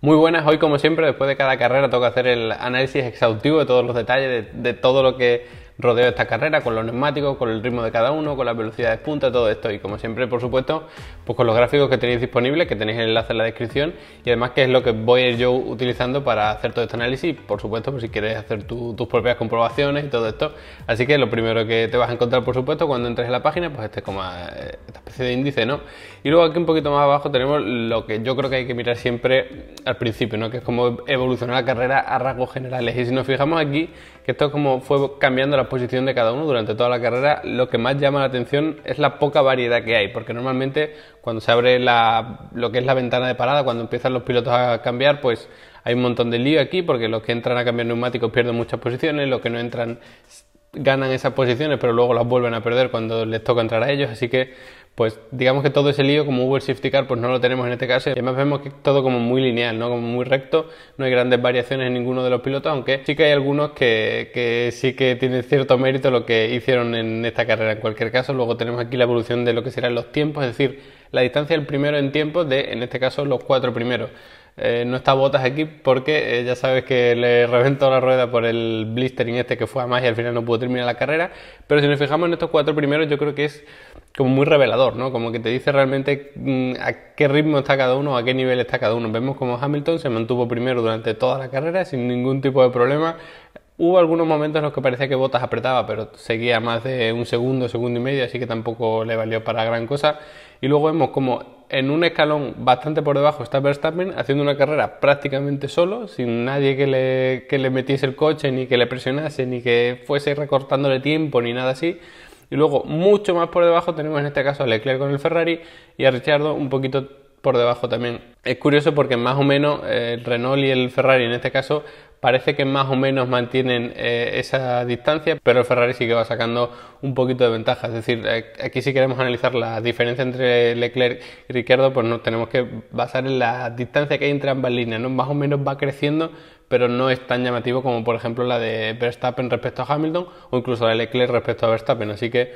Muy buenas, hoy como siempre, después de cada carrera toca hacer el análisis exhaustivo de todos los detalles, de, de todo lo que rodeo esta carrera, con los neumáticos, con el ritmo de cada uno, con las velocidades punta, todo esto. Y como siempre, por supuesto, pues con los gráficos que tenéis disponibles, que tenéis el enlace en la descripción y además que es lo que voy yo utilizando para hacer todo este análisis. Por supuesto, pues si quieres hacer tus propias comprobaciones y todo esto. Así que lo primero que te vas a encontrar, por supuesto, cuando entres en la página, pues este como eh, esta especie de índice, ¿no? Y luego aquí un poquito más abajo tenemos lo que yo creo que hay que mirar siempre al principio, ¿no? Que es cómo evolucionó la carrera a rasgos generales. Y si nos fijamos aquí, que esto es como fue cambiando la posición de cada uno durante toda la carrera, lo que más llama la atención es la poca variedad que hay, porque normalmente cuando se abre la, lo que es la ventana de parada, cuando empiezan los pilotos a cambiar, pues hay un montón de lío aquí, porque los que entran a cambiar neumáticos pierden muchas posiciones, los que no entran ganan esas posiciones, pero luego las vuelven a perder cuando les toca entrar a ellos, así que pues digamos que todo ese lío como Uber car pues no lo tenemos en este caso además vemos que todo como muy lineal no como muy recto no hay grandes variaciones en ninguno de los pilotos aunque sí que hay algunos que, sí que tienen cierto mérito lo que hicieron en esta carrera en cualquier caso luego tenemos aquí la evolución de lo que serán los tiempos es decir la distancia del primero en tiempo de en este caso los cuatro primeros eh, no está Botas aquí porque eh, ya sabes que le reventó la rueda por el blistering este que fue a más y al final no pudo terminar la carrera. Pero si nos fijamos en estos cuatro primeros, yo creo que es como muy revelador, ¿no? Como que te dice realmente mm, a qué ritmo está cada uno, a qué nivel está cada uno. Vemos como Hamilton se mantuvo primero durante toda la carrera sin ningún tipo de problema. Hubo algunos momentos en los que parecía que Bottas apretaba, pero seguía más de un segundo, segundo y medio, así que tampoco le valió para gran cosa. Y luego vemos como en un escalón bastante por debajo está Verstappen haciendo una carrera prácticamente solo, sin nadie que le, que le metiese el coche, ni que le presionase, ni que fuese recortándole tiempo, ni nada así. Y luego, mucho más por debajo, tenemos en este caso a Leclerc con el Ferrari y a Ricciardo un poquito por debajo también. Es curioso porque más o menos eh, el Renault y el Ferrari en este caso parece que más o menos mantienen eh, esa distancia, pero el Ferrari sí que va sacando un poquito de ventaja. Es decir, eh, aquí si queremos analizar la diferencia entre Leclerc y Ricciardo, pues nos tenemos que basar en la distancia que hay entre ambas líneas, ¿no? Más o menos va creciendo, pero no es tan llamativo como por ejemplo la de Verstappen respecto a Hamilton o incluso la de Leclerc respecto a Verstappen. Así que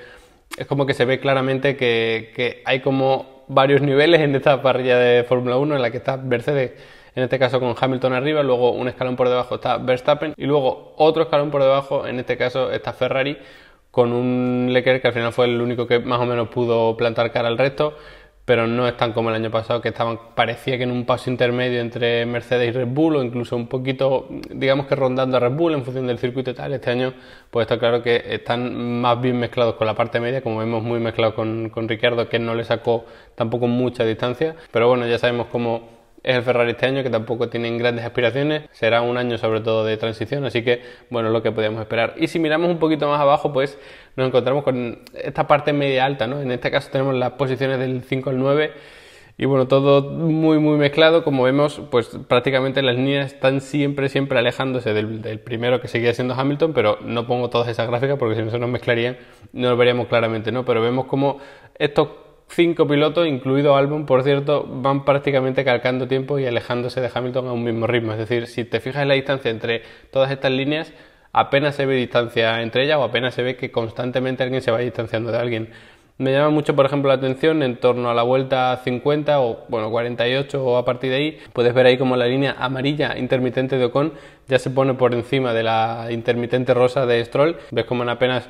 es como que se ve claramente que, hay como varios niveles en esta parrilla de Fórmula 1 en la que está Mercedes, en este caso con Hamilton arriba, luego un escalón por debajo está Verstappen y luego otro escalón por debajo, en este caso está Ferrari, con un Leclerc que al final fue el único que más o menos pudo plantar cara al resto pero no están como el año pasado, que estaban, parecía que en un paso intermedio entre Mercedes y Red Bull, o incluso un poquito, digamos que rondando a Red Bull en función del circuito y tal. Este año, pues está claro que están más bien mezclados con la parte media, como vemos muy mezclado con, Ricardo, que no le sacó tampoco mucha distancia, pero bueno, ya sabemos cómo es el Ferrari este año que tampoco tienen grandes aspiraciones, será un año sobre todo de transición, así que bueno, lo que podíamos esperar. Y si miramos un poquito más abajo, pues nos encontramos con esta parte media alta, ¿no? En este caso tenemos las posiciones del 5 al 9 y bueno, todo muy muy mezclado, como vemos, pues prácticamente las líneas están siempre siempre alejándose del, primero que seguía siendo Hamilton, pero no pongo todas esas gráficas porque si no se nos mezclarían, no lo veríamos claramente, ¿no? Pero vemos como esto Cinco pilotos, incluido Albon, por cierto, van prácticamente calcando tiempo y alejándose de Hamilton a un mismo ritmo. Es decir, si te fijas en la distancia entre todas estas líneas, apenas se ve distancia entre ellas o apenas se ve que constantemente alguien se va distanciando de alguien. Me llama mucho, por ejemplo, la atención en torno a la vuelta 50 o, bueno, 48 o a partir de ahí. Puedes ver ahí como la línea amarilla intermitente de Ocon ya se pone por encima de la intermitente rosa de Stroll. Ves como en apenas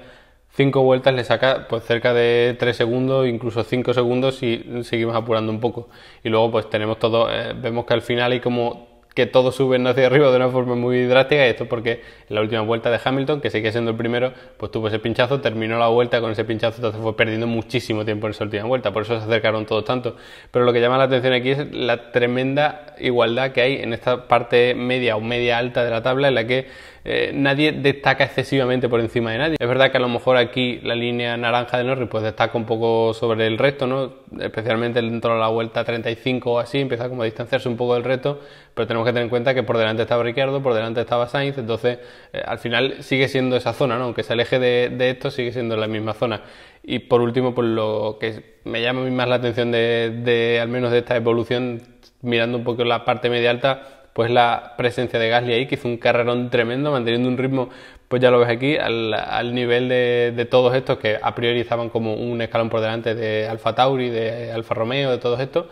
cinco vueltas le saca pues cerca de 3 segundos, incluso 5 segundos si seguimos apurando un poco. Y luego pues tenemos todo, eh, vemos que al final hay como que todos suben hacia arriba de una forma muy drástica y esto porque en la última vuelta de Hamilton, que sigue siendo el primero, pues tuvo ese pinchazo, terminó la vuelta con ese pinchazo, entonces fue perdiendo muchísimo tiempo en esa última vuelta, por eso se acercaron todos tanto. Pero lo que llama la atención aquí es la tremenda igualdad que hay en esta parte media o media alta de la tabla en la que eh, nadie destaca excesivamente por encima de nadie. Es verdad que a lo mejor aquí la línea naranja de Norris pues destaca un poco sobre el resto, ¿no? especialmente dentro de la vuelta 35 o así, empieza como a distanciarse un poco del reto pero tenemos que tener en cuenta que por delante estaba Ricciardo, por delante estaba Sainz, entonces eh, al final sigue siendo esa zona, ¿no? aunque se aleje de, de esto, sigue siendo la misma zona. Y por último, por pues, lo que me llama más la atención de, de al menos de esta evolución, mirando un poco la parte media alta, pues la presencia de Gasly ahí, que hizo un carrerón tremendo, manteniendo un ritmo, pues ya lo ves aquí, al, al nivel de, de, todos estos que a priori estaban como un escalón por delante de Alfa Tauri, de Alfa Romeo, de todos estos.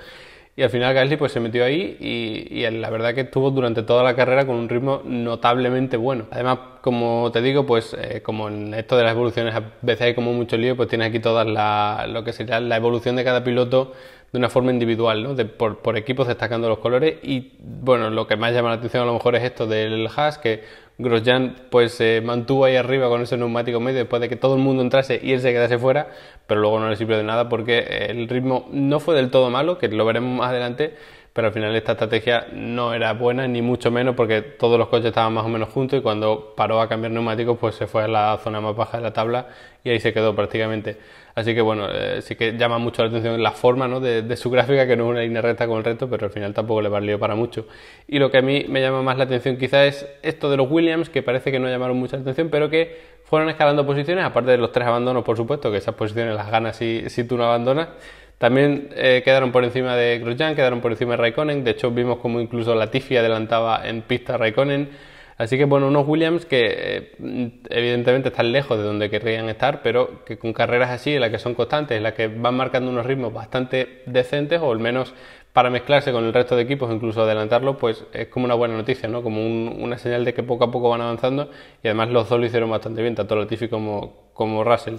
Y al final Gasly pues se metió ahí y, la verdad que estuvo durante toda la carrera con un ritmo notablemente bueno. Además, como te digo, pues eh, como en esto de las evoluciones a veces hay como mucho lío, pues tienes aquí todas la, lo que sería la evolución de cada piloto de una forma individual, ¿no? por, equipos destacando los colores y bueno, lo que más llama la atención a lo mejor es esto del hash que Grosjean pues se mantuvo ahí arriba con ese neumático medio después de que todo el mundo entrase y él se quedase fuera, pero luego no le sirvió de nada porque el ritmo no fue del todo malo, que lo veremos más adelante, pero al final esta estrategia no era buena, ni mucho menos, porque todos los coches estaban más o menos juntos y cuando paró a cambiar neumáticos, pues se fue a la zona más baja de la tabla y ahí se quedó prácticamente. Así que bueno, eh, sí que llama mucho la atención la forma ¿no? de, su gráfica, que no es una línea recta con el resto, pero al final tampoco le valió para mucho. Y lo que a mí me llama más la atención quizás es esto de los Williams, que parece que no llamaron mucha atención, pero que fueron escalando posiciones, aparte de los tres abandonos, por supuesto, que esas posiciones las ganas si, si tú no abandonas también eh, quedaron por encima de Grosjean, quedaron por encima de Raikkonen. De hecho, vimos como incluso Latifi adelantaba en pista a Raikkonen. Así que, bueno, unos Williams que eh, evidentemente están lejos de donde querrían estar, pero que con carreras así, en las que son constantes, en las que van marcando unos ritmos bastante decentes, o al menos para mezclarse con el resto de equipos, incluso adelantarlo, pues es como una buena noticia, ¿no? Como una señal de que poco a poco van avanzando y además los dos lo hicieron bastante bien, tanto Latifi como, como Russell.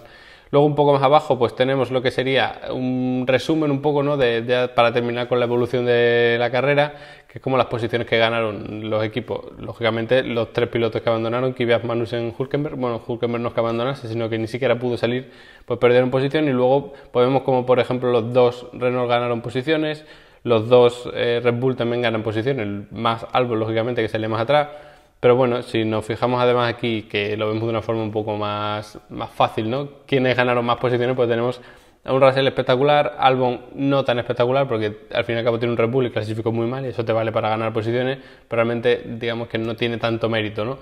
Luego un poco más abajo pues tenemos lo que sería un resumen un poco ¿no? De, para terminar con la evolución de la carrera, que es como las posiciones que ganaron los equipos. Lógicamente los tres pilotos que abandonaron, Kvyat, en Hulkenberg, bueno, Hulkenberg no es que abandonase, sino que ni siquiera pudo salir, pues perdieron posición y luego podemos como por ejemplo los dos Renault ganaron posiciones, los dos eh, Red Bull también ganan posiciones, más alto lógicamente que sale más atrás. Pero bueno, si nos fijamos además aquí, que lo vemos de una forma un poco más, más fácil, ¿no? ¿Quiénes ganaron más posiciones? Pues tenemos a un Russell espectacular, Albon no tan espectacular, porque al fin y al cabo tiene un Red Bull y clasificó muy mal, y eso te vale para ganar posiciones, pero realmente digamos que no tiene tanto mérito, ¿no?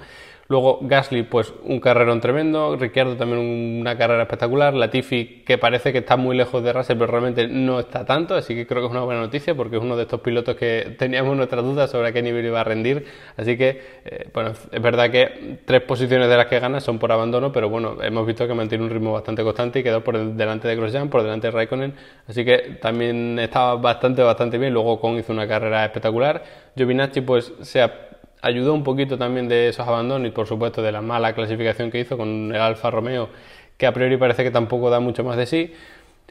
Luego Gasly, pues un carrerón tremendo, Ricciardo también una carrera espectacular, Latifi que parece que está muy lejos de Russell, pero realmente no está tanto, así que creo que es una buena noticia porque es uno de estos pilotos que teníamos nuestras dudas sobre a qué nivel iba a rendir, así que, eh, bueno, es verdad que tres posiciones de las que gana son por abandono, pero bueno, hemos visto que mantiene un ritmo bastante constante y quedó por delante de Grosjean, por delante de Raikkonen, así que también estaba bastante, bastante bien, luego Con hizo una carrera espectacular, Giovinacci, pues se ha ayudó un poquito también de esos abandonos y por supuesto de la mala clasificación que hizo con el Alfa Romeo, que a priori parece que tampoco da mucho más de sí.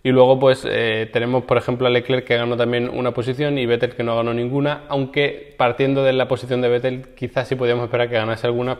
Y luego pues eh, tenemos por ejemplo a Leclerc que ganó también una posición y Vettel que no ganó ninguna, aunque partiendo de la posición de Vettel quizás sí podíamos esperar que ganase alguna,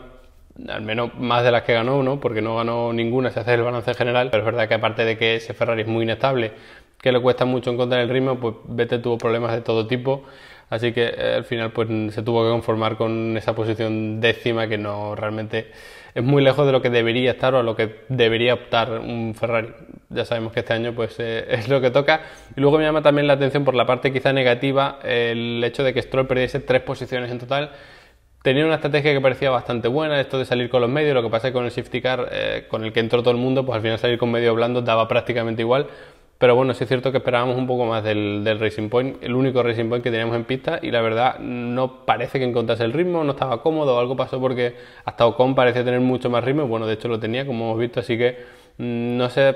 al menos más de las que ganó, uno, Porque no ganó ninguna, si hace el balance general, pero es verdad que aparte de que ese Ferrari es muy inestable, que le cuesta mucho encontrar el ritmo, pues Vettel tuvo problemas de todo tipo, así que eh, al final pues se tuvo que conformar con esa posición décima que no realmente es muy lejos de lo que debería estar o a lo que debería optar un Ferrari. Ya sabemos que este año pues eh, es lo que toca. Y luego me llama también la atención por la parte quizá negativa el hecho de que Stroll perdiese tres posiciones en total. Tenía una estrategia que parecía bastante buena, esto de salir con los medios, lo que pasa es que con el safety car, eh, con el que entró todo el mundo, pues al final salir con medio blando daba prácticamente igual. Pero bueno, sí es cierto que esperábamos un poco más del, Racing Point, el único Racing Point que teníamos en pista y la verdad no parece que encontrase el ritmo, no estaba cómodo, algo pasó porque hasta Ocon parece tener mucho más ritmo, bueno, de hecho lo tenía como hemos visto, así que mm, no sé,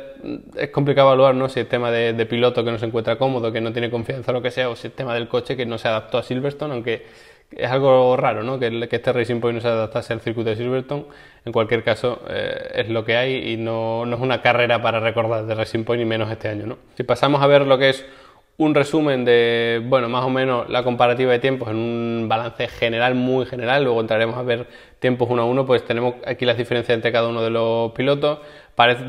es complicado evaluar, ¿no? Si es tema de, de piloto que no se encuentra cómodo, que no tiene confianza o lo que sea, o si es tema del coche que no se adaptó a Silverstone, aunque es algo raro, ¿no? Que, este Racing Point no se adaptase al circuito de Silverton. En cualquier caso, eh, es lo que hay y no, es una carrera para recordar de Racing Point, ni menos este año, ¿no? Si pasamos a ver lo que es un resumen de, bueno, más o menos la comparativa de tiempos en un balance general, muy general, luego entraremos a ver tiempos uno a uno, pues tenemos aquí las diferencias entre cada uno de los pilotos.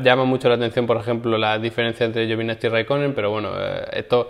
llama mucho la atención, por ejemplo, la diferencia entre Giovinazzi y Raikkonen, pero bueno, eh, esto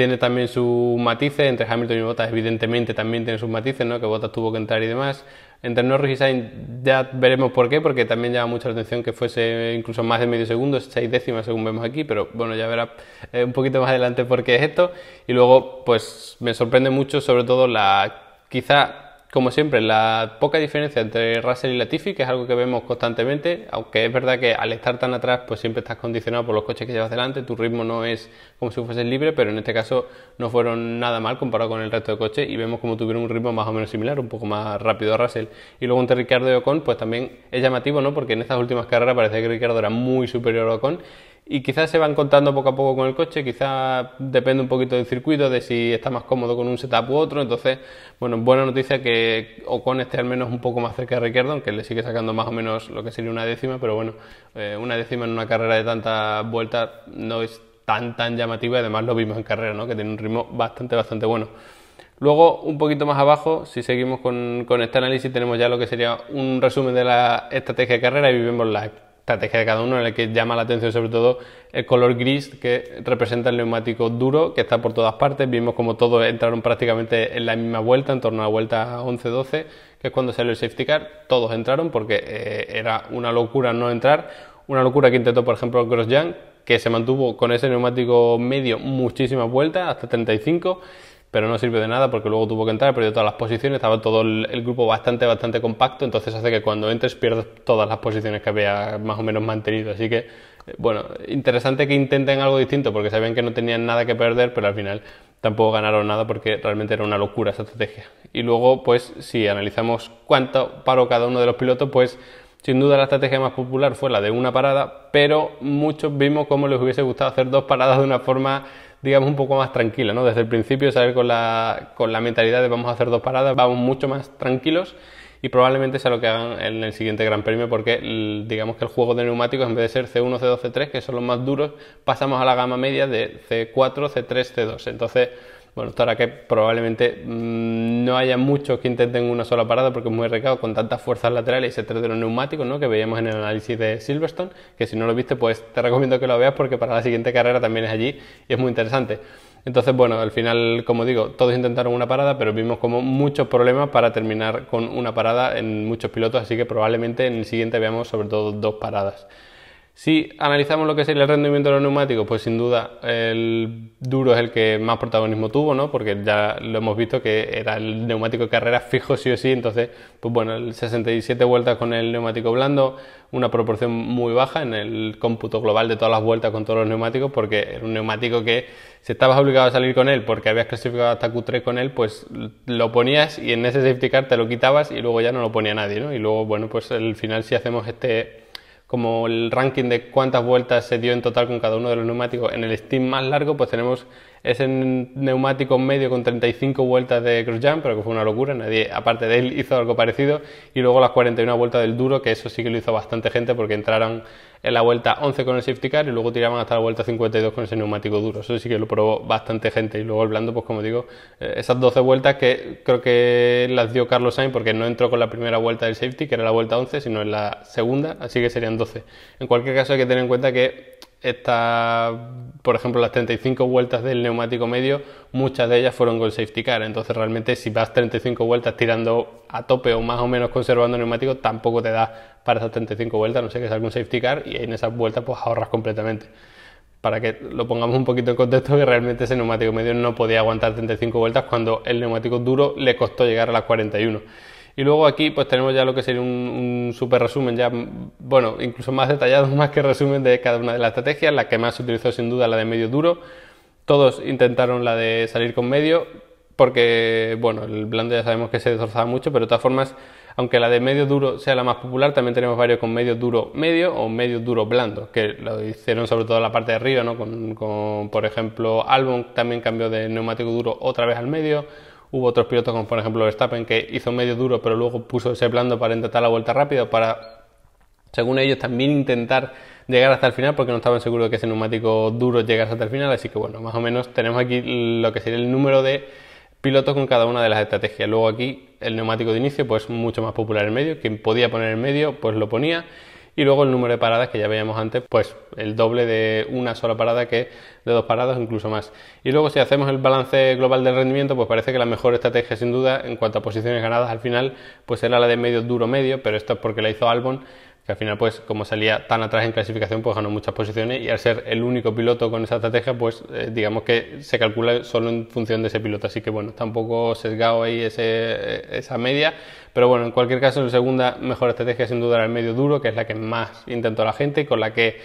tiene también su matices, entre Hamilton y Bottas evidentemente también tiene sus matices, ¿no? que Bottas tuvo que entrar y demás. Entre Norris y Sainz ya veremos por qué, porque también llama mucho la atención que fuese incluso más de medio segundo, seis décimas según vemos aquí, pero bueno, ya verá eh, un poquito más adelante por qué es esto. Y luego, pues me sorprende mucho sobre todo la quizá como siempre, la poca diferencia entre Russell y Latifi, que es algo que vemos constantemente, aunque es verdad que al estar tan atrás, pues siempre estás condicionado por los coches que llevas delante, tu ritmo no es como si fueses libre, pero en este caso no fueron nada mal comparado con el resto de coches y vemos como tuvieron un ritmo más o menos similar, un poco más rápido a Russell. Y luego entre Ricardo y Ocon, pues también es llamativo, ¿no? Porque en estas últimas carreras parecía que Ricardo era muy superior a Ocon y quizás se van contando poco a poco con el coche, quizás depende un poquito del circuito, de si está más cómodo con un setup u otro, entonces, bueno, buena noticia que Ocon esté al menos un poco más cerca de Ricciardo, aunque le sigue sacando más o menos lo que sería una décima, pero bueno, eh, una décima en una carrera de tantas vueltas no es tan tan llamativa, además lo vimos en carrera, ¿no? que tiene un ritmo bastante, bastante bueno. Luego, un poquito más abajo, si seguimos con, este análisis, tenemos ya lo que sería un resumen de la estrategia de carrera y vivimos la estrategia de cada uno en la que llama la atención sobre todo el color gris que representa el neumático duro que está por todas partes. Vimos como todos entraron prácticamente en la misma vuelta, en torno a la vuelta 11-12, que es cuando salió el safety car. Todos entraron porque eh, era una locura no entrar. Una locura que intentó, por ejemplo, el Grosjean, que se mantuvo con ese neumático medio muchísimas vueltas, hasta 35 pero no sirvió de nada porque luego tuvo que entrar, perdió todas las posiciones, estaba todo el, grupo bastante, bastante compacto, entonces hace que cuando entres pierdas todas las posiciones que había más o menos mantenido. Así que, eh, bueno, interesante que intenten algo distinto porque sabían que no tenían nada que perder, pero al final tampoco ganaron nada porque realmente era una locura esa estrategia. Y luego, pues, si analizamos cuánto paró cada uno de los pilotos, pues... Sin duda la estrategia más popular fue la de una parada, pero muchos vimos cómo les hubiese gustado hacer dos paradas de una forma digamos, un poco más tranquila, ¿no? Desde el principio saber con la, con la mentalidad de vamos a hacer dos paradas, vamos mucho más tranquilos y probablemente sea lo que hagan en el siguiente Gran Premio porque digamos que el juego de neumáticos en vez de ser C1, C2, C3, que son los más duros, pasamos a la gama media de C4, C3, C2. Entonces, bueno, esto hará que probablemente mm, no haya muchos que intenten una sola parada porque es muy recado con tantas fuerzas laterales y se trata de los neumáticos ¿no? que veíamos en el análisis de Silverstone, que si no lo viste pues te recomiendo que lo veas porque para la siguiente carrera también es allí y es muy interesante. Entonces, bueno, al final, como digo, todos intentaron una parada, pero vimos como muchos problemas para terminar con una parada en muchos pilotos, así que probablemente en el siguiente veamos sobre todo dos paradas. Si analizamos lo que es el rendimiento de los neumáticos, pues sin duda el duro es el que más protagonismo tuvo, ¿no? Porque ya lo hemos visto que era el neumático de carrera fijo sí o sí, entonces, pues bueno, el 67 vueltas con el neumático blando, una proporción muy baja en el cómputo global de todas las vueltas con todos los neumáticos, porque era un neumático que si estabas obligado a salir con él porque habías clasificado hasta Q3 con él, pues lo ponías y en ese safety car te lo quitabas y luego ya no lo ponía nadie, ¿no? Y luego, bueno, pues al final si hacemos este como el ranking de cuántas vueltas se dio en total con cada uno de los neumáticos en el stint más largo, pues tenemos ese neumático medio con 35 vueltas de jam pero que fue una locura, nadie aparte de él hizo algo parecido, y luego las 41 vueltas del duro, que eso sí que lo hizo bastante gente porque entraron en la vuelta 11 con el safety car y luego tiraban hasta la vuelta 52 con ese neumático duro. Eso sí que lo probó bastante gente y luego el blando, pues como digo, eh, esas 12 vueltas que creo que las dio Carlos Sainz porque no entró con la primera vuelta del safety, que era la vuelta 11, sino en la segunda, así que serían 12. En cualquier caso hay que tener en cuenta que por ejemplo, las 35 vueltas del neumático medio, muchas de ellas fueron con safety car. Entonces, realmente, si vas 35 vueltas tirando a tope o más o menos conservando el neumático, tampoco te da para esas 35 vueltas, no sé que sea algún safety car, y en esas vueltas, pues ahorras completamente. Para que lo pongamos un poquito en contexto, que realmente ese neumático medio no podía aguantar 35 vueltas cuando el neumático duro le costó llegar a las 41. Y luego aquí pues tenemos ya lo que sería un, super resumen, ya, bueno, incluso más detallado, más que resumen de cada una de las estrategias. La que más se utilizó sin duda la de medio duro. Todos intentaron la de salir con medio, porque, bueno, el blando ya sabemos que se destrozaba mucho, pero de todas formas, aunque la de medio duro sea la más popular, también tenemos varios con medio duro medio o medio duro blando, que lo hicieron sobre todo en la parte de arriba, ¿no? Con, con por ejemplo, Albon también cambió de neumático duro otra vez al medio. Hubo otros pilotos como por ejemplo Verstappen que hizo medio duro pero luego puso ese blando para intentar la vuelta rápida, para, según ellos, también intentar llegar hasta el final porque no estaban seguros de que ese neumático duro llegase hasta el final. Así que bueno, más o menos tenemos aquí lo que sería el número de pilotos con cada una de las estrategias. Luego aquí el neumático de inicio pues mucho más popular en medio, quien podía poner en medio pues lo ponía y luego el número de paradas que ya veíamos antes, pues el doble de una sola parada que de dos paradas incluso más. Y luego si hacemos el balance global del rendimiento, pues parece que la mejor estrategia sin duda en cuanto a posiciones ganadas al final, pues era la de medio duro medio, pero esto es porque la hizo Albon que al final, pues como salía tan atrás en clasificación, pues ganó muchas posiciones y al ser el único piloto con esa estrategia, pues eh, digamos que se calcula solo en función de ese piloto. Así que bueno, tampoco sesgado ahí eh, esa media. Pero bueno, en cualquier caso, la segunda mejor estrategia sin duda era el medio duro, que es la que más intentó la gente, con la que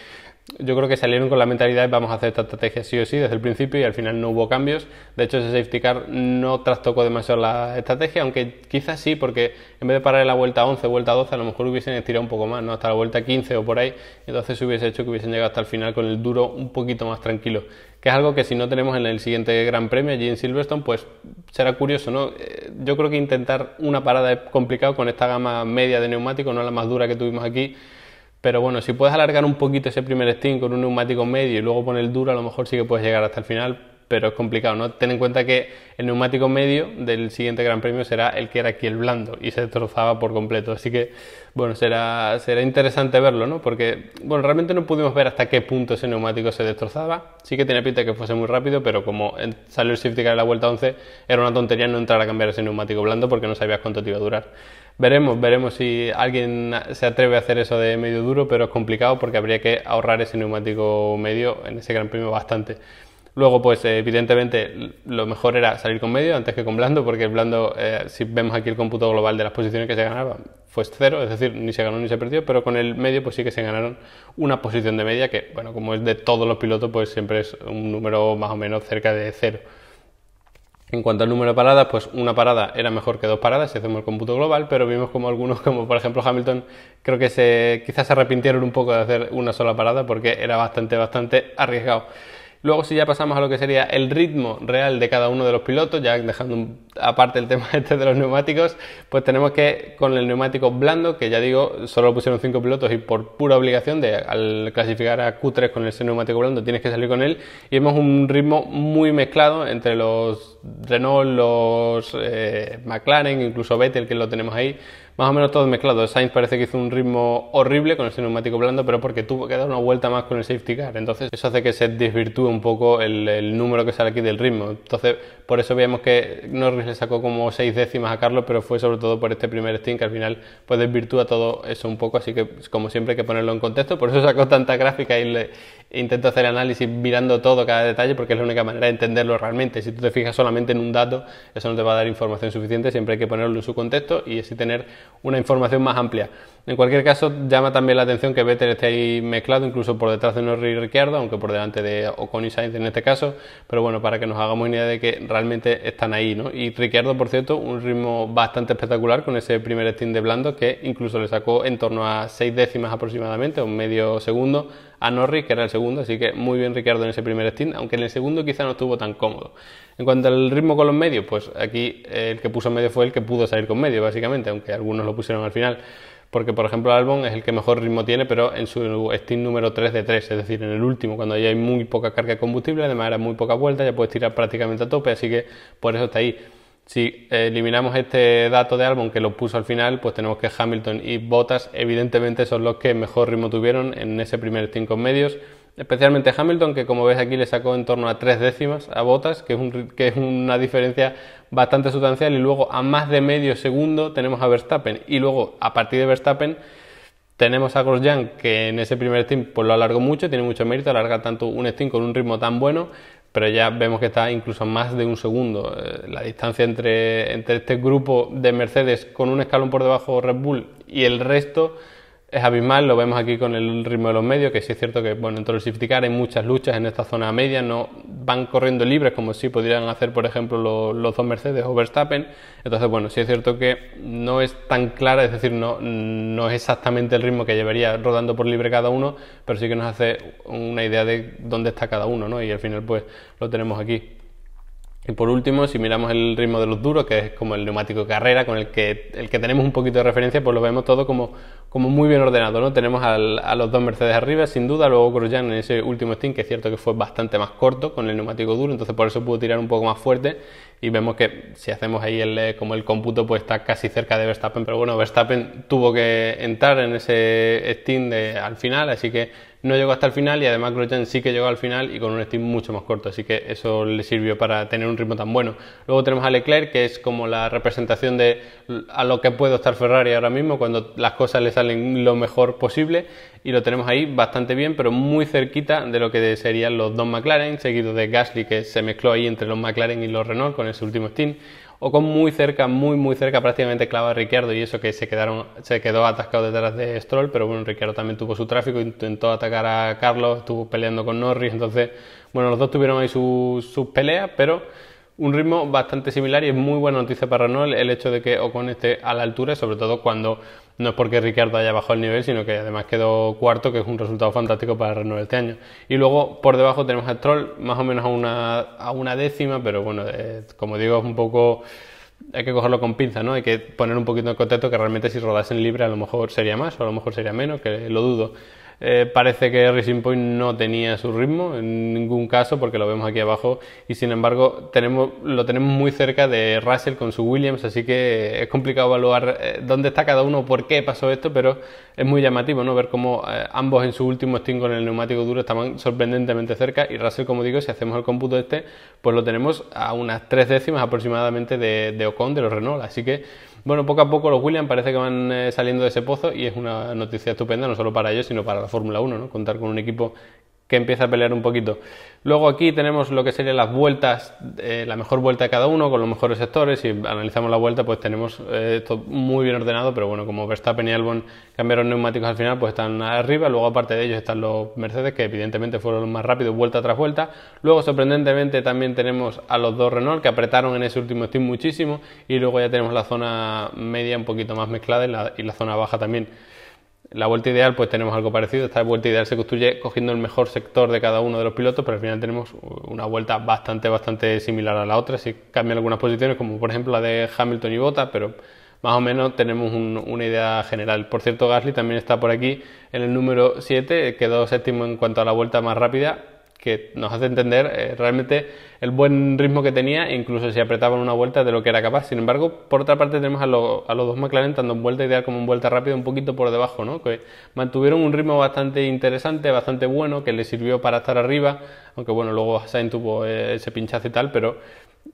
yo creo que salieron con la mentalidad de vamos a hacer esta estrategia sí o sí desde el principio y al final no hubo cambios. De hecho, ese safety car no trastocó demasiado la estrategia, aunque quizás sí, porque en vez de parar en la vuelta 11, vuelta 12, a lo mejor hubiesen estirado un poco más, ¿no? Hasta la vuelta 15 o por ahí. Entonces hubiese hecho que hubiesen llegado hasta el final con el duro un poquito más tranquilo. Que es algo que si no tenemos en el siguiente Gran Premio allí en Silverstone, pues será curioso, ¿no? Eh, yo creo que intentar una parada es complicado con esta gama media de neumáticos, no la más dura que tuvimos aquí pero bueno, si puedes alargar un poquito ese primer stint con un neumático medio y luego poner duro, a lo mejor sí que puedes llegar hasta el final, pero es complicado, ¿no? Ten en cuenta que el neumático medio del siguiente Gran Premio será el que era aquí el blando y se destrozaba por completo. Así que, bueno, será, será interesante verlo, ¿no? Porque, bueno, realmente no pudimos ver hasta qué punto ese neumático se destrozaba. Sí que tenía pinta que fuese muy rápido, pero como salió el safety car en la vuelta 11, era una tontería no entrar a cambiar ese neumático blando porque no sabías cuánto te iba a durar. Veremos, veremos si alguien se atreve a hacer eso de medio duro, pero es complicado porque habría que ahorrar ese neumático medio en ese Gran Premio bastante. Luego, pues eh, evidentemente lo mejor era salir con medio antes que con blando, porque el blando, eh, si vemos aquí el cómputo global de las posiciones que se ganaban, fue cero, es decir, ni se ganó ni se perdió, pero con el medio pues sí que se ganaron una posición de media, que bueno, como es de todos los pilotos, pues siempre es un número más o menos cerca de cero. En cuanto al número de paradas, pues una parada era mejor que dos paradas si hacemos el cómputo global, pero vimos como algunos, como por ejemplo Hamilton, creo que se, quizás se arrepintieron un poco de hacer una sola parada porque era bastante, bastante arriesgado. Luego si ya pasamos a lo que sería el ritmo real de cada uno de los pilotos, ya dejando aparte el tema este de los neumáticos, pues tenemos que con el neumático blando, que ya digo, solo lo pusieron cinco pilotos y por pura obligación de al clasificar a Q3 con ese neumático blando tienes que salir con él, y vemos un ritmo muy mezclado entre los Renault, los eh, McLaren, incluso Vettel que lo tenemos ahí, más o menos todo mezclado. Sainz parece que hizo un ritmo horrible con el neumático blando, pero porque tuvo que dar una vuelta más con el safety car. Entonces eso hace que se desvirtúe un poco el, número que sale aquí del ritmo. Entonces por eso vemos que Norris le sacó como seis décimas a Carlos, pero fue sobre todo por este primer stint que al final pues desvirtúa todo eso un poco. Así que como siempre hay que ponerlo en contexto. Por eso sacó tanta gráfica y le intento hacer análisis mirando todo, cada detalle, porque es la única manera de entenderlo realmente. Si tú te fijas solamente en un dato, eso no te va a dar información suficiente. Siempre hay que ponerlo en su contexto y así tener una información más amplia. En cualquier caso, llama también la atención que Vettel esté ahí mezclado, incluso por detrás de Norris y Ricciardo, aunque por delante de Ocon y Sainz en este caso, pero bueno, para que nos hagamos una idea de que realmente están ahí, ¿no? Y Ricciardo, por cierto, un ritmo bastante espectacular con ese primer steam de blando que incluso le sacó en torno a seis décimas aproximadamente, un medio segundo, a Norris, que era el segundo, así que muy bien Ricardo en ese primer stint, aunque en el segundo quizá no estuvo tan cómodo. En cuanto al ritmo con los medios, pues aquí el que puso medio fue el que pudo salir con medio, básicamente, aunque algunos lo pusieron al final, porque por ejemplo Albon es el que mejor ritmo tiene, pero en su stint número 3 de 3, es decir, en el último, cuando ya hay muy poca carga de combustible, de era muy poca vuelta, ya puedes tirar prácticamente a tope, así que por eso está ahí. Si eliminamos este dato de álbum que lo puso al final, pues tenemos que Hamilton y Bottas evidentemente son los que mejor ritmo tuvieron en ese primer con medios, especialmente Hamilton que como ves aquí le sacó en torno a tres décimas a Bottas, que es, una diferencia bastante sustancial y luego a más de medio segundo tenemos a Verstappen y luego a partir de Verstappen tenemos a Grosjean que en ese primer stint pues lo alargó mucho, tiene mucho mérito alarga tanto un stint con un ritmo tan bueno pero ya vemos que está incluso más de un segundo. Eh, la distancia entre, entre este grupo de Mercedes con un escalón por debajo Red Bull y el resto es abismal, lo vemos aquí con el ritmo de los medios, que sí es cierto que bueno, en del car hay muchas luchas en esta zona media, no van corriendo libres como si pudieran hacer, por ejemplo, los, dos Mercedes o Verstappen. Entonces, bueno, sí es cierto que no es tan clara, es decir, no, no es exactamente el ritmo que llevaría rodando por libre cada uno, pero sí que nos hace una idea de dónde está cada uno, ¿no? Y al final, pues, lo tenemos aquí. Y por último, si miramos el ritmo de los duros, que es como el neumático carrera, con el que, el que tenemos un poquito de referencia, pues lo vemos todo como, muy bien ordenado, ¿no? Tenemos a los dos Mercedes arriba, sin duda, luego Grosjean en ese último stint, que es cierto que fue bastante más corto con el neumático duro, entonces por eso pudo tirar un poco más fuerte, y vemos que si hacemos ahí el, eh, como el cómputo, pues está casi cerca de Verstappen, pero bueno, Verstappen tuvo que entrar en ese Steam al final, así que no llegó hasta el final y además Grosjean sí que llegó al final y con un Steam mucho más corto, así que eso le sirvió para tener un ritmo tan bueno. Luego tenemos a Leclerc, que es como la representación de a lo que puede estar Ferrari ahora mismo, cuando las cosas le salen lo mejor posible y lo tenemos ahí bastante bien, pero muy cerquita de lo que serían los dos McLaren, seguido de Gasly que se mezcló ahí entre los McLaren y los Renault con ese último stint. O con muy cerca, muy muy cerca, prácticamente clava a Ricciardo y eso que se quedaron, se quedó atascado detrás de Stroll, pero bueno, Ricciardo también tuvo su tráfico, intentó atacar a Carlos, estuvo peleando con Norris, entonces, bueno, los dos tuvieron ahí sus peleas, pero un ritmo bastante similar y es muy buena noticia para Renault el hecho de que Ocon esté a la altura, sobre todo cuando no es porque Ricardo haya bajado el nivel, sino que además quedó cuarto, que es un resultado fantástico para Renault este año. Y luego por debajo tenemos a Troll, más o menos a una, a una décima, pero bueno, eh, como digo, es un poco. Hay que cogerlo con pinza, ¿no? Hay que poner un poquito de contexto que realmente si rodasen libre a lo mejor sería más o a lo mejor sería menos, que lo dudo. Eh, parece que Racing Point no tenía su ritmo en ningún caso, porque lo vemos aquí abajo, y sin embargo tenemos, lo tenemos muy cerca de Russell con su Williams, así que es complicado evaluar eh, dónde está cada uno, por qué pasó esto, pero es muy llamativo ¿no? ver cómo eh, ambos en su último stint con el neumático duro estaban sorprendentemente cerca, y Russell, como digo, si hacemos el cómputo este, pues lo tenemos a unas tres décimas aproximadamente de, de Ocon, de los Renault, así que bueno, poco a poco los Williams parece que van eh, saliendo de ese pozo y es una noticia estupenda, no solo para ellos, sino para la Fórmula 1, ¿no? Contar con un equipo que empieza a pelear un poquito. Luego aquí tenemos lo que serían las vueltas, eh, la mejor vuelta de cada uno con los mejores sectores. Si analizamos la vuelta, pues tenemos eh, esto muy bien ordenado, pero bueno, como Verstappen y Albon cambiaron neumáticos al final, pues están arriba. Luego, aparte de ellos, están los Mercedes, que evidentemente fueron los más rápidos vuelta tras vuelta. Luego, sorprendentemente, también tenemos a los dos Renault, que apretaron en ese último stint muchísimo. Y luego ya tenemos la zona media un poquito más mezclada y la zona baja también. La vuelta ideal, pues tenemos algo parecido. Esta vuelta ideal se construye cogiendo el mejor sector de cada uno de los pilotos, pero al final tenemos una vuelta bastante, bastante similar a la otra. Si cambian algunas posiciones, como por ejemplo la de Hamilton y Bota, pero más o menos tenemos una idea general. Por cierto, Gasly también está por aquí en el número 7, quedó séptimo en cuanto a la vuelta más rápida, que nos hace entender eh, realmente el buen ritmo que tenía, incluso si apretaban una vuelta de lo que era capaz. Sin embargo, por otra parte tenemos a, a los dos McLaren, tanto en vuelta ideal como en vuelta rápida, un poquito por debajo, ¿no? que mantuvieron un ritmo bastante interesante, bastante bueno, que les sirvió para estar arriba, aunque bueno, luego Sainz tuvo eh, ese pinchazo y tal, pero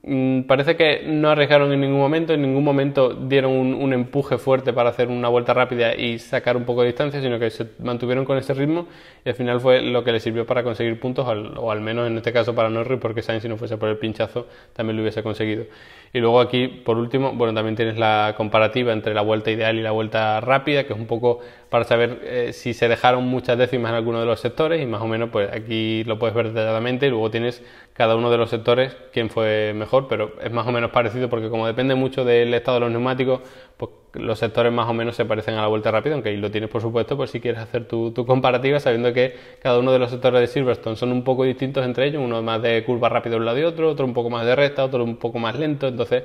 Mm, parece que no arriesgaron en ningún momento, en ningún momento dieron un, empuje fuerte para hacer una vuelta rápida y sacar un poco de distancia, sino que se mantuvieron con ese ritmo y al final fue lo que les sirvió para conseguir puntos, o al menos en este caso para Norris, porque Sainz si no fuese por el pinchazo también lo hubiese conseguido. Y luego aquí, por último, bueno, también tienes la comparativa entre la vuelta ideal y la vuelta rápida, que es un poco para saber eh, si se dejaron muchas décimas en alguno de los sectores y más o menos pues aquí lo puedes ver detalladamente y luego tienes cada uno de los sectores quién fue mejor, pero es más o menos parecido porque como depende mucho del estado de los neumáticos, pues los sectores más o menos se parecen a la vuelta rápida, aunque ahí lo tienes por supuesto pues si quieres hacer tu, comparativa sabiendo que cada uno de los sectores de Silverstone son un poco distintos entre ellos, uno más de curva rápida un lado y otro, otro un poco más de recta, otro un poco más lento, entonces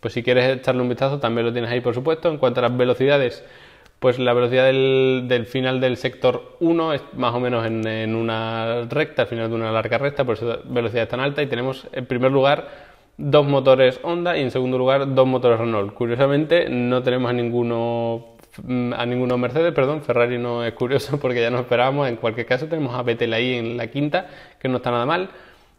pues si quieres echarle un vistazo también lo tienes ahí por supuesto. En cuanto a las velocidades, pues la velocidad del, final del sector 1 es más o menos en, una recta, al final de una larga recta, por eso velocidad es tan alta y tenemos en primer lugar dos motores Honda y en segundo lugar dos motores Renault. Curiosamente no tenemos a ninguno mm, a ninguno Mercedes, perdón, Ferrari no es curioso porque ya no esperábamos, en cualquier caso tenemos a Vettel ahí en la quinta, que no está nada mal.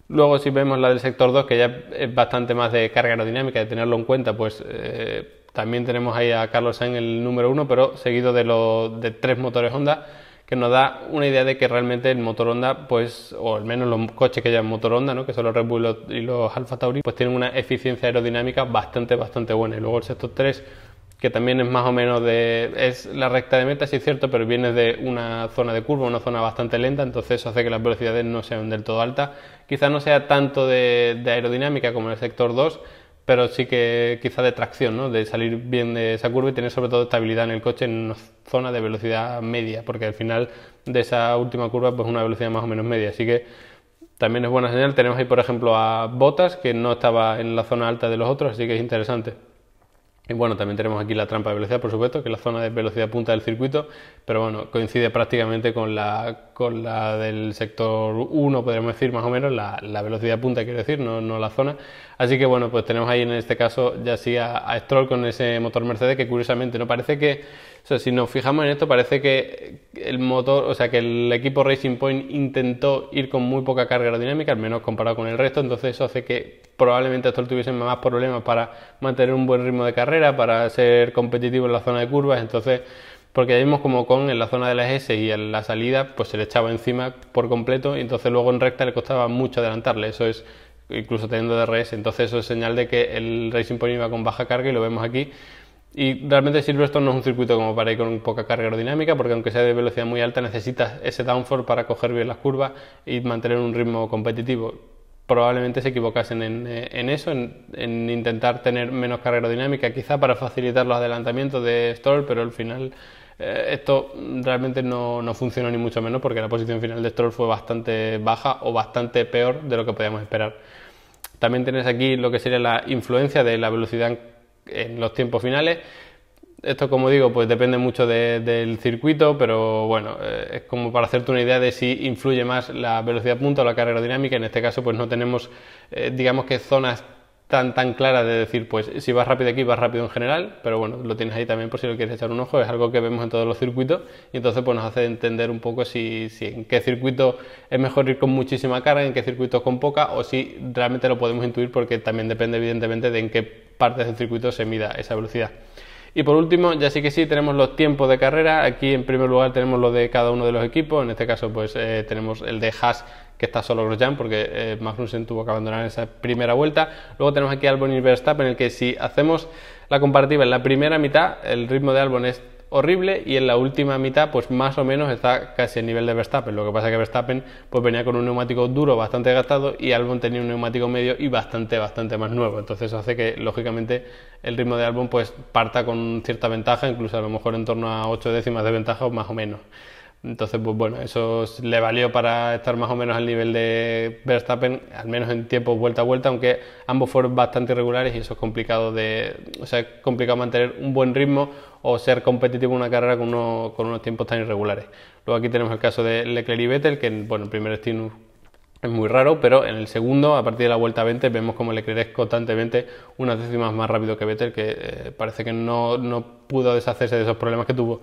Luego si vemos la del sector 2, que ya es bastante más de carga aerodinámica, de tenerlo en cuenta, pues eh, también tenemos ahí a Carlos Sainz el número uno, pero seguido de los de tres motores Honda, que nos da una idea de que realmente el motor Honda, pues, o al menos los coches que llevan motor Honda, ¿no? que son los Red Bull y los Alfa Tauri, pues tienen una eficiencia aerodinámica bastante, bastante buena. Y luego el sector 3, que también es más o menos de. es la recta de meta, sí es cierto, pero viene de una zona de curva, una zona bastante lenta, entonces eso hace que las velocidades no sean del todo altas. Quizás no sea tanto de, de aerodinámica como en el sector 2, pero sí que quizá de tracción, ¿no? de salir bien de esa curva y tener sobre todo estabilidad en el coche en una zona de velocidad media, porque al final de esa última curva pues una velocidad más o menos media, así que también es buena señal. Tenemos ahí por ejemplo a Botas que no estaba en la zona alta de los otros, así que es interesante. Y bueno, también tenemos aquí la trampa de velocidad, por supuesto, que es la zona de velocidad punta del circuito, pero bueno, coincide prácticamente con la, con la del sector 1, podríamos decir más o menos, la, velocidad punta, quiero decir, no, no la zona. Así que bueno, pues tenemos ahí en este caso ya sí a, Stroll con ese motor Mercedes que curiosamente no parece que, o sea, si nos fijamos en esto, parece que el motor, o sea, que el equipo Racing Point intentó ir con muy poca carga aerodinámica, al menos comparado con el resto, entonces eso hace que probablemente Stroll tuviese más problemas para mantener un buen ritmo de carrera, para ser competitivo en la zona de curvas, entonces porque ya vimos como con en la zona de las S y en la salida pues se le echaba encima por completo y entonces luego en recta le costaba mucho adelantarle. Eso es incluso teniendo DRS. Entonces eso es señal de que el Racing Pony iba con baja carga y lo vemos aquí. Y realmente Silverstone no es un circuito como para ir con poca carga aerodinámica, porque aunque sea de velocidad muy alta, necesitas ese downforce para coger bien las curvas y mantener un ritmo competitivo. Probablemente se equivocasen en, eh, eso, en, en, intentar tener menos carga aerodinámica, quizá para facilitar los adelantamientos de Stroll, pero al final eh, esto realmente no, no, funcionó ni mucho menos porque la posición final de Stroll fue bastante baja o bastante peor de lo que podíamos esperar. También tienes aquí lo que sería la influencia de la velocidad en los tiempos finales. Esto, como digo, pues depende mucho del circuito, pero bueno, eh, es como para hacerte una idea de si influye más la velocidad punta o la carrera dinámica. En este caso, pues no tenemos, eh, digamos que zonas tan, clara de decir, pues si vas rápido aquí, vas rápido en general, pero bueno, lo tienes ahí también por si lo quieres echar un ojo, es algo que vemos en todos los circuitos y entonces pues nos hace entender un poco si, en qué circuito es mejor ir con muchísima carga, en qué circuito con poca o si realmente lo podemos intuir porque también depende evidentemente de en qué partes del circuito se mida esa velocidad. Y por último, ya sí que sí, tenemos los tiempos de carrera. Aquí en primer lugar tenemos los de cada uno de los equipos. En este caso, pues eh, tenemos el de Haas que está solo Grosjean porque eh, Magnussen tuvo que abandonar esa primera vuelta. Luego tenemos aquí Albon y Verstappen, en el que si hacemos la comparativa en la primera mitad, el ritmo de Albon es horrible y en la última mitad pues más o menos está casi al nivel de Verstappen. Lo que pasa que Verstappen pues venía con un neumático duro bastante gastado y Albon tenía un neumático medio y bastante bastante más nuevo. Entonces eso hace que lógicamente el ritmo de Albon pues parta con cierta ventaja, incluso a lo mejor en torno a ocho décimas de ventaja o más o menos. Entonces, pues bueno, eso le valió para estar más o menos al nivel de Verstappen, al menos en tiempos vuelta a vuelta, aunque ambos fueron bastante irregulares y eso es complicado de, o sea, es complicado mantener un buen ritmo o ser competitivo en una carrera con, con unos tiempos tan irregulares. Luego aquí tenemos el caso de Leclerc y Vettel, que bueno, el primer destino es muy raro, pero en el segundo, a partir de la vuelta 20, vemos como Leclerc es constantemente unas décimas más rápido que Vettel, que eh, parece que no pudo deshacerse de esos problemas que tuvo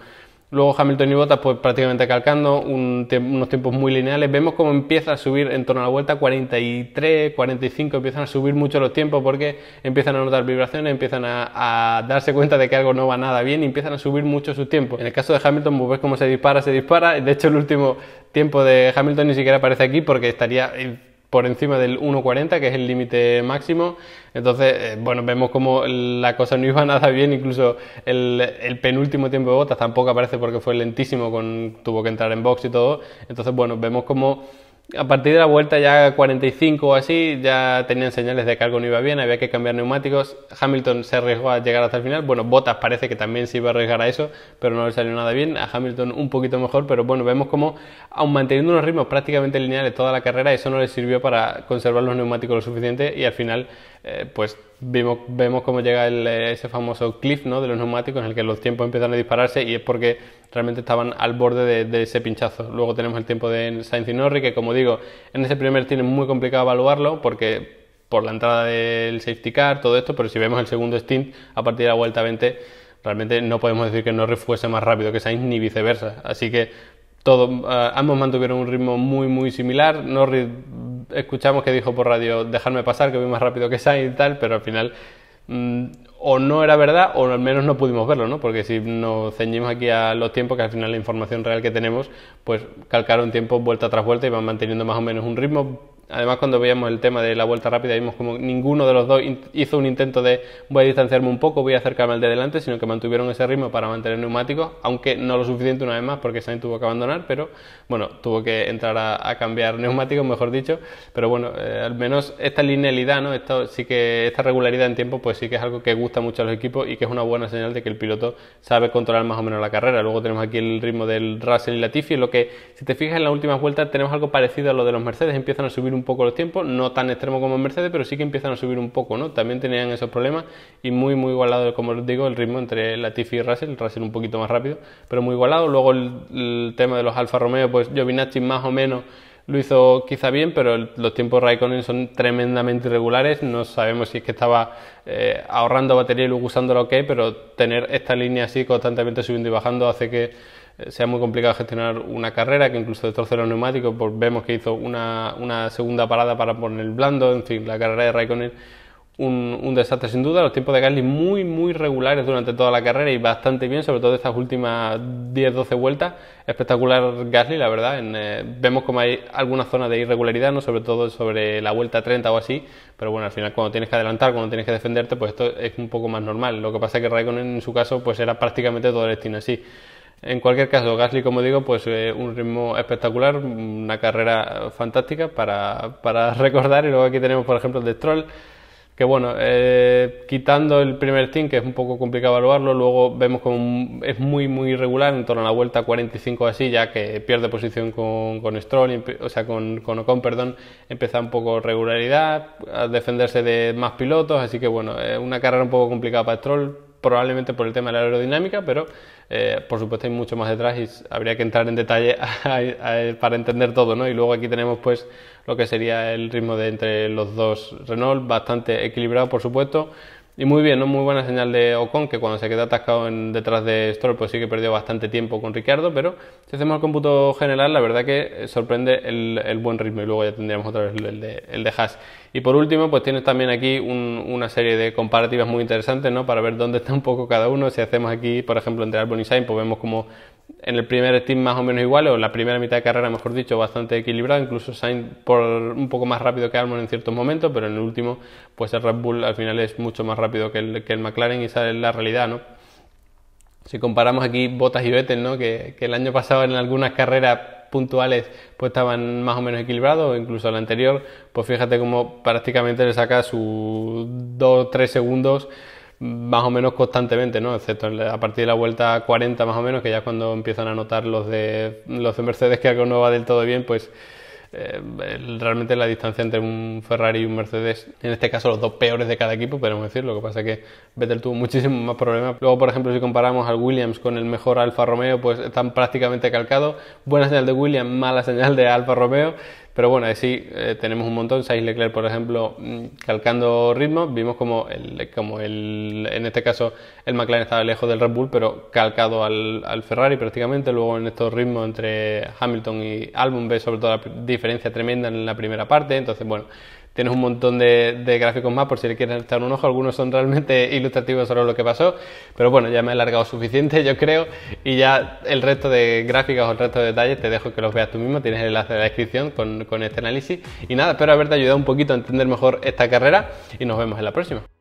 Luego Hamilton y Bottas pues prácticamente calcando unos tiempos muy lineales. Vemos cómo empieza a subir en torno a la vuelta 43, 45, empiezan a subir mucho los tiempos porque empiezan a notar vibraciones, empiezan a, darse cuenta de que algo no va nada bien y empiezan a subir mucho sus tiempos. En el caso de Hamilton pues ves cómo se dispara, se dispara. De hecho el último tiempo de Hamilton ni siquiera aparece aquí porque estaría por encima del 1,40, que es el límite máximo. Entonces, eh, bueno, vemos como la cosa no iba nada bien, incluso el, penúltimo tiempo de botas tampoco aparece porque fue lentísimo, con, tuvo que entrar en box y todo. Entonces, bueno, vemos como a partir de la vuelta ya 45 o así, ya tenían señales de que algo no iba bien, había que cambiar neumáticos. Hamilton se arriesgó a llegar hasta el final. Bueno, Bottas parece que también se iba a arriesgar a eso, pero no le salió nada bien. A Hamilton un poquito mejor, pero bueno, vemos como, aun manteniendo unos ritmos prácticamente lineales toda la carrera, eso no le sirvió para conservar los neumáticos lo suficiente y al final eh, pues vemos, cómo llega eh, ese famoso cliff de los neumáticos en el que los tiempos empiezan a dispararse y es porque realmente estaban al borde de, ese pinchazo. Luego tenemos el tiempo de Sainz y Norris, que como digo, en ese primer tiene muy complicado evaluarlo porque por la entrada del safety car, todo esto, pero si vemos el segundo stint a partir de la vuelta 20, realmente no podemos decir que no fuese más rápido que Sainz ni viceversa. Así que eh, ambos mantuvieron un ritmo muy, muy similar. Norris escuchamos que dijo por radio dejarme pasar, que voy más rápido que Sainz y tal, pero al final mm, o no era verdad o al menos no pudimos verlo, ¿no? Porque si nos ceñimos aquí a los tiempos, que al final la información real que tenemos, pues calcaron tiempo vuelta tras vuelta y van manteniendo más o menos un ritmo Además, cuando veíamos el tema de la vuelta rápida, vimos como ninguno de los dos hizo un intento de voy a distanciarme un poco, voy a acercarme al de delante, sino que mantuvieron ese ritmo para mantener neumáticos, aunque no lo suficiente una vez más porque Sainz tuvo que abandonar, pero bueno, tuvo que entrar a, cambiar neumáticos, mejor dicho. Pero bueno, eh, al menos esta linealidad, ¿no? Esto, sí que, esta regularidad en tiempo, pues sí que es algo que gusta mucho a los equipos y que es una buena señal de que el piloto sabe controlar más o menos la carrera. Luego tenemos aquí el ritmo del Russell y Latifi, lo que, si te fijas en las últimas vueltas, tenemos algo parecido a lo de los Mercedes, empiezan a subir un un poco los tiempos, no tan extremo como en Mercedes, pero sí que empiezan a subir un poco, ¿no? También tenían esos problemas y muy, muy igualado, como os digo, el ritmo entre Latifi y Russell, Russell un poquito más rápido, pero muy igualado. Luego el, tema de los Alfa Romeo, pues Giovinazzi más o menos lo hizo quizá bien, pero los tiempos Raikkonen son tremendamente irregulares. No sabemos si es que estaba eh, ahorrando batería y luego usándola o qué, pero tener esta línea así constantemente subiendo y bajando hace que sea muy complicado gestionar una carrera, que incluso destrozó los neumáticos, pues vemos que hizo una, segunda parada para poner el blando, en fin, la carrera de Raikkonen un, desastre sin duda, los tiempos de Gasly muy muy regulares durante toda la carrera y bastante bien, sobre todo estas últimas 10-12 vueltas, espectacular Gasly la verdad, eh, vemos como hay alguna zona de irregularidad, ¿no? sobre todo sobre la vuelta 30 o así, pero bueno, al final cuando tienes que adelantar, cuando tienes que defenderte, pues esto es un poco más normal, lo que pasa es que Raikkonen en su caso pues era prácticamente todo el destino así. En cualquier caso, Gasly, como digo, pues eh, un ritmo espectacular, una carrera fantástica para, recordar. Y luego aquí tenemos, por ejemplo, el de Stroll, que bueno, eh, quitando el primer stint, que es un poco complicado evaluarlo, luego vemos como es muy, muy irregular, en torno a la vuelta 45 así, ya que pierde posición con, con Stroll, o sea, con, con Ocon, perdón, empieza un poco regularidad, a defenderse de más pilotos, así que bueno, eh, una carrera un poco complicada para Stroll, probablemente por el tema de la aerodinámica, pero eh, por supuesto hay mucho más detrás y habría que entrar en detalle para entender todo, Y luego aquí tenemos pues lo que sería el ritmo de entre los dos Renault, bastante equilibrado por supuesto. Y muy bien, ¿no? muy buena señal de Ocon, que cuando se queda atascado en, detrás de Stroll, pues sí que perdió bastante tiempo con Ricciardo, pero si hacemos el cómputo general, la verdad que sorprende el, buen ritmo y luego ya tendríamos otra vez el de, el de Haas. Y por último, pues tienes también aquí una serie de comparativas muy interesantes, ¿no? Para ver dónde está un poco cada uno. Si hacemos aquí, por ejemplo, entre Albon y Sainz, pues vemos como en el primer team más o menos igual, o en la primera mitad de carrera, mejor dicho, bastante equilibrado, incluso Sainz por un poco más rápido que Albon en ciertos momentos, pero en el último, pues el Red Bull al final es mucho más rápido que el, que el McLaren y sale la realidad, ¿no? Si comparamos aquí Botas y Vettel, ¿no? Que, que el año pasado en algunas carreras puntuales pues estaban más o menos equilibrados, incluso la anterior, pues fíjate cómo prácticamente le saca sus 2 3 segundos más o menos constantemente, ¿no? Excepto a partir de la vuelta 40 más o menos, que ya es cuando empiezan a notar los de los de Mercedes que algo no va del todo bien, pues eh, realmente la distancia entre un Ferrari y un Mercedes, en este caso los dos peores de cada equipo, podemos decir, lo que pasa que Vettel tuvo muchísimo más problemas. Luego, por ejemplo, si comparamos al Williams con el mejor Alfa Romeo, pues están prácticamente calcados. Buena señal de Williams, mala señal de Alfa Romeo. Pero bueno, así sí eh, tenemos un montón. Sainz Leclerc, por ejemplo, mm, calcando ritmos. vimos como, el, como el, en este caso el McLaren estaba lejos del Red Bull, pero calcado al, al Ferrari prácticamente. Luego en estos ritmos entre Hamilton y Albon, ve sobre todo la diferencia tremenda en la primera parte. Entonces, bueno, Tienes un montón de, gráficos más por si le quieres echar un ojo. Algunos son realmente ilustrativos sobre lo que pasó. Pero bueno, ya me he alargado suficiente, yo creo. Y ya el resto de gráficos o el resto de detalles te dejo que los veas tú mismo. Tienes el enlace de la descripción con este análisis. Y nada, espero haberte ayudado un poquito a entender mejor esta carrera. Y nos vemos en la próxima.